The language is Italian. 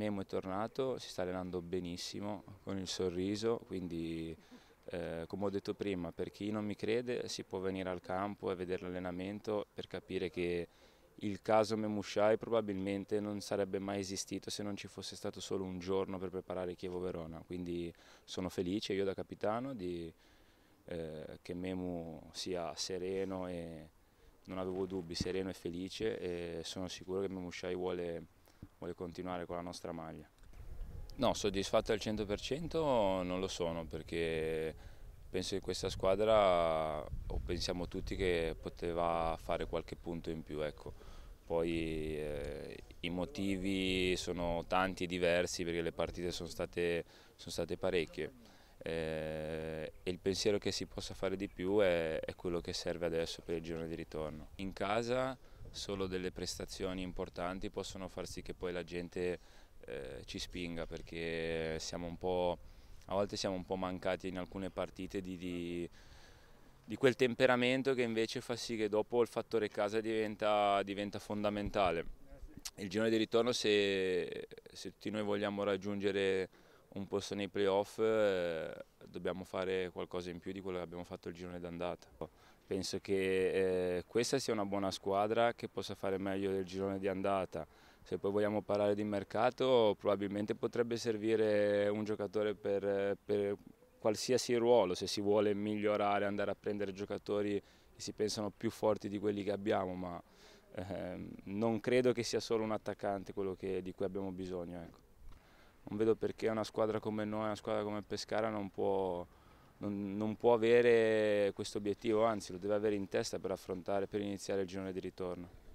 Memo è tornato, si sta allenando benissimo con il sorriso, quindi eh, come ho detto prima, per chi non mi crede si può venire al campo e vedere l'allenamento per capire che il caso Memushai probabilmente non sarebbe mai esistito se non ci fosse stato solo un giorno per preparare Chievo Verona, quindi sono felice io da capitano di, eh, che Memu sia sereno e non avevo dubbi, sereno e felice e sono sicuro che Memushai vuole voglio continuare con la nostra maglia. No, soddisfatto al 100% non lo sono perché penso che questa squadra, o pensiamo tutti, che poteva fare qualche punto in più. Ecco. Poi eh, i motivi sono tanti e diversi perché le partite sono state, sono state parecchie. Eh, e il pensiero che si possa fare di più è, è quello che serve adesso per il giorno di ritorno. In casa solo delle prestazioni importanti possono far sì che poi la gente eh, ci spinga perché siamo un po', a volte siamo un po' mancati in alcune partite di, di, di quel temperamento che invece fa sì che dopo il fattore casa diventa, diventa fondamentale. Il giro di ritorno se, se, tutti noi vogliamo raggiungere un posto nei playoff eh, dobbiamo fare qualcosa in più di quello che abbiamo fatto il giro d'andata. Penso che eh, questa sia una buona squadra che possa fare meglio del girone di andata. Se poi vogliamo parlare di mercato probabilmente potrebbe servire un giocatore per, per qualsiasi ruolo, se si vuole migliorare, andare a prendere giocatori che si pensano più forti di quelli che abbiamo, ma eh, non credo che sia solo un attaccante quello che, di cui abbiamo bisogno. Ecco. Non vedo perché una squadra come noi, una squadra come Pescara non può non, non, può avere questo obiettivo, anzi lo deve avere in testa per affrontare, per iniziare il girone di ritorno.